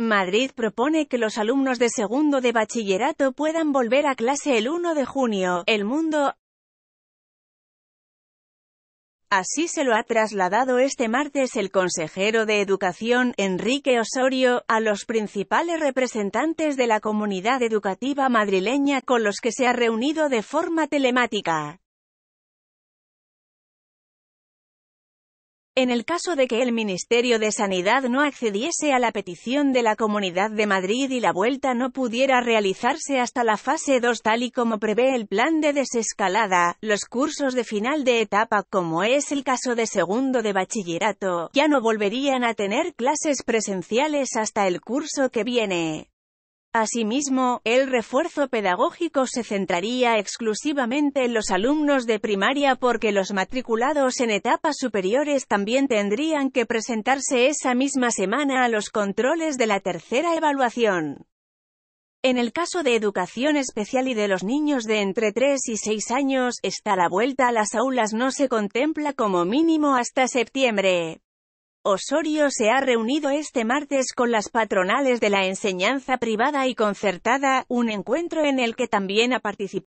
Madrid propone que los alumnos de segundo de bachillerato puedan volver a clase el 1 de junio. El mundo Así se lo ha trasladado este martes el consejero de Educación, Enrique Osorio, a los principales representantes de la comunidad educativa madrileña con los que se ha reunido de forma telemática. En el caso de que el Ministerio de Sanidad no accediese a la petición de la Comunidad de Madrid y la vuelta no pudiera realizarse hasta la fase 2 tal y como prevé el plan de desescalada, los cursos de final de etapa como es el caso de segundo de bachillerato, ya no volverían a tener clases presenciales hasta el curso que viene. Asimismo, el refuerzo pedagógico se centraría exclusivamente en los alumnos de primaria porque los matriculados en etapas superiores también tendrían que presentarse esa misma semana a los controles de la tercera evaluación. En el caso de educación especial y de los niños de entre 3 y 6 años, está la vuelta a las aulas no se contempla como mínimo hasta septiembre. Osorio se ha reunido este martes con las patronales de la enseñanza privada y concertada, un encuentro en el que también ha participado.